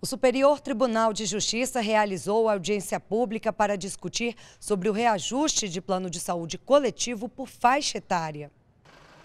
O Superior Tribunal de Justiça realizou audiência pública para discutir sobre o reajuste de plano de saúde coletivo por faixa etária.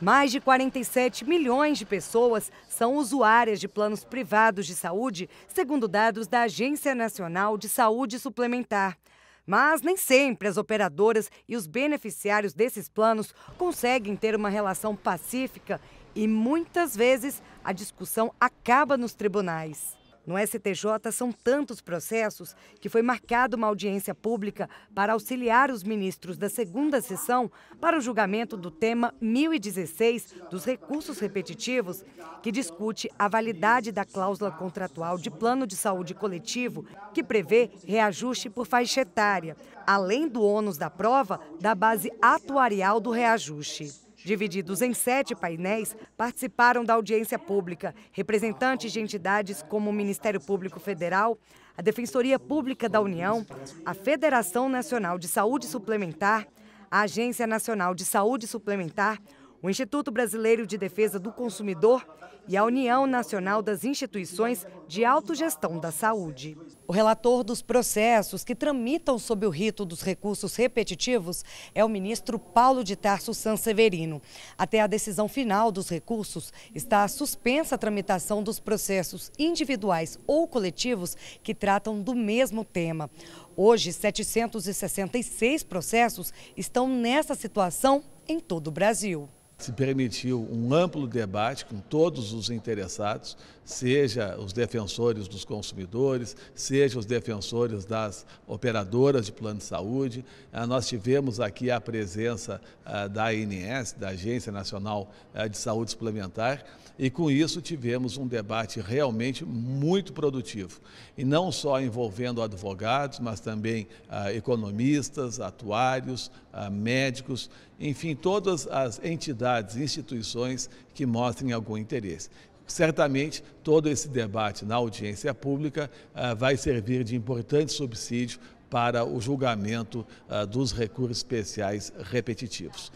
Mais de 47 milhões de pessoas são usuárias de planos privados de saúde, segundo dados da Agência Nacional de Saúde Suplementar. Mas nem sempre as operadoras e os beneficiários desses planos conseguem ter uma relação pacífica e muitas vezes a discussão acaba nos tribunais. No STJ são tantos processos que foi marcada uma audiência pública para auxiliar os ministros da segunda sessão para o julgamento do tema 1016 dos recursos repetitivos, que discute a validade da cláusula contratual de plano de saúde coletivo, que prevê reajuste por faixa etária, além do ônus da prova da base atuarial do reajuste. Divididos em sete painéis, participaram da audiência pública representantes de entidades como o Ministério Público Federal, a Defensoria Pública da União, a Federação Nacional de Saúde Suplementar, a Agência Nacional de Saúde Suplementar, o Instituto Brasileiro de Defesa do Consumidor e a União Nacional das Instituições de Autogestão da Saúde. O relator dos processos que tramitam sob o rito dos recursos repetitivos é o ministro Paulo de Tarso Sanseverino. Até a decisão final dos recursos está suspensa a tramitação dos processos individuais ou coletivos que tratam do mesmo tema. Hoje, 766 processos estão nessa situação em todo o Brasil se permitiu um amplo debate com todos os interessados, seja os defensores dos consumidores, seja os defensores das operadoras de plano de saúde. Ah, nós tivemos aqui a presença ah, da ANS, da Agência Nacional ah, de Saúde Suplementar, e com isso tivemos um debate realmente muito produtivo. E não só envolvendo advogados, mas também economistas, atuários, médicos, enfim, todas as entidades entidades, instituições que mostrem algum interesse. Certamente, todo esse debate na audiência pública ah, vai servir de importante subsídio para o julgamento ah, dos recursos especiais repetitivos.